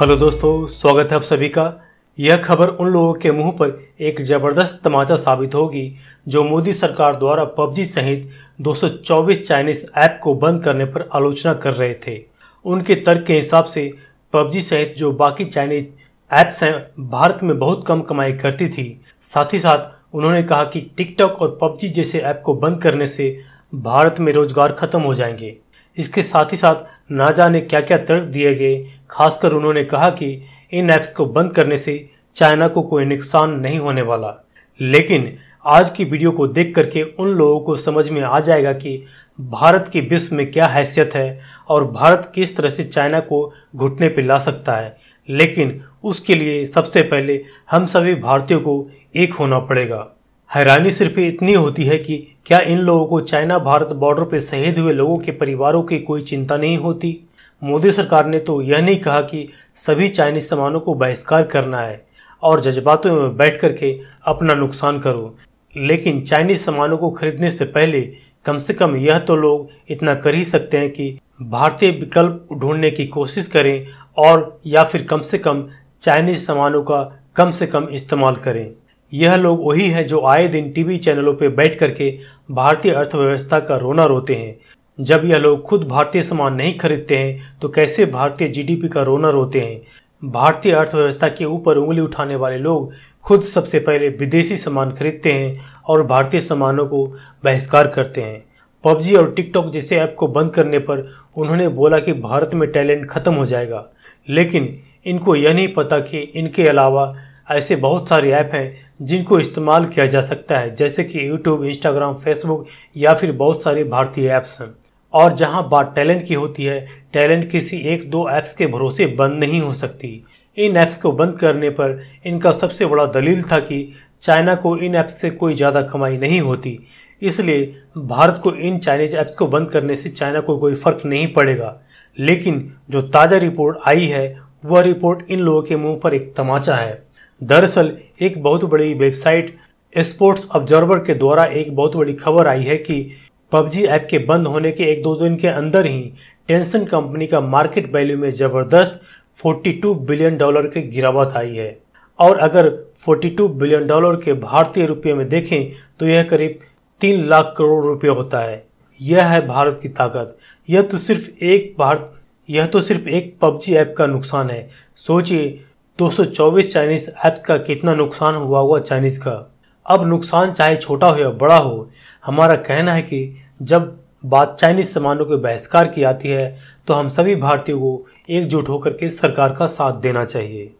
hello दोस्तों स्वागत है आप सभी का यह खबर उन लोगों के मुंह पर एक जबरदस्त तमाचा साबित होगी जो मोदी सरकार द्वारा पबजी सहित 224 चाइनीज ऐप को बंद करने पर आलोचना कर रहे थे उनके तर्क के हिसाब से पबजी सहित जो बाकी चाइनीज ऐप्स हैं भारत में बहुत कम कमाई करती थी साथ ही साथ उन्होंने कहा कि टिकटॉक और पबजी जैसे ऐप को बंद करने से भारत में रोजगार खत्म हो जाएंगे इसके साथ ही साथ ना जाने क्या क्या तर्क दिए गए खासकर उन्होंने कहा कि इन ऐप्स को बंद करने से चाइना को कोई नुकसान नहीं होने वाला लेकिन आज की वीडियो को देख करके उन लोगों को समझ में आ जाएगा कि भारत की विश्व में क्या हैसियत है और भारत किस तरह से चाइना को घुटने पर ला सकता है लेकिन उसके लिए सबसे पहले हम सभी भारतीयों को एक होना पड़ेगा हैरानी सिर्फ इतनी होती है कि क्या इन लोगों को चाइना भारत बॉर्डर पर शहीद हुए लोगों के परिवारों की कोई चिंता नहीं होती मोदी सरकार ने तो यह नहीं कहा कि सभी चाइनीज सामानों को बहिष्कार करना है और जज्बातों में बैठ करके अपना नुकसान करो लेकिन चाइनीज सामानों को खरीदने से पहले कम से कम यह तो लोग इतना कर ही सकते हैं कि भारतीय विकल्प ढूंढने की कोशिश करें और या फिर कम से कम चाइनीज सामानों का कम से कम इस्तेमाल करें यह लोग वही हैं जो आए दिन टीवी चैनलों पर बैठ करके भारतीय अर्थव्यवस्था का रोना रोते हैं जब यह लोग खुद भारतीय सामान नहीं खरीदते हैं तो कैसे भारतीय जीडीपी का रोना रोते हैं भारतीय अर्थव्यवस्था के ऊपर उंगली उठाने वाले लोग खुद सबसे पहले विदेशी सामान खरीदते हैं और भारतीय सामानों को बहिष्कार करते हैं पबजी और टिकटॉक जैसे ऐप को बंद करने पर उन्होंने बोला कि भारत में टैलेंट खत्म हो जाएगा लेकिन इनको यह नहीं पता कि इनके अलावा ऐसे बहुत सारे ऐप हैं जिनको इस्तेमाल किया जा सकता है जैसे कि यूट्यूब इंस्टाग्राम फेसबुक या फिर बहुत सारे भारतीय ऐप्स और जहां बात टैलेंट की होती है टैलेंट किसी एक दो ऐप्स के भरोसे बंद नहीं हो सकती इन ऐप्स को बंद करने पर इनका सबसे बड़ा दलील था कि चाइना को इन ऐप्स से कोई ज़्यादा कमाई नहीं होती इसलिए भारत को इन चाइनीज ऐप्स को बंद करने से चाइना को कोई फ़र्क नहीं पड़ेगा लेकिन जो ताज़ा रिपोर्ट आई है वह रिपोर्ट इन लोगों के मुंह पर एक तमाचा है दरअसल एक बहुत बड़ी वेबसाइट स्पोर्ट्स ऑब्जर्वर के द्वारा एक बहुत बड़ी खबर आई है कि पबजी ऐप के बंद होने के एक दो दिन के अंदर ही टेंसन कंपनी का मार्केट वैल्यू में ज़बरदस्त 42 बिलियन डॉलर की गिरावट आई है और अगर 42 बिलियन डॉलर के भारतीय रुपये में देखें तो यह करीब तीन लाख करोड़ रुपये होता है यह है भारत की ताकत यह तो सिर्फ एक भारत यह तो सिर्फ एक पबजी ऐप का नुकसान है सोचिए 224 चाइनीज ऐप का कितना नुकसान हुआ हुआ चाइनीज का अब नुकसान चाहे छोटा हो या बड़ा हो हमारा कहना है कि जब बात चाइनीज सामानों के बहिष्कार की आती है तो हम सभी भारतीयों को एकजुट होकर के सरकार का साथ देना चाहिए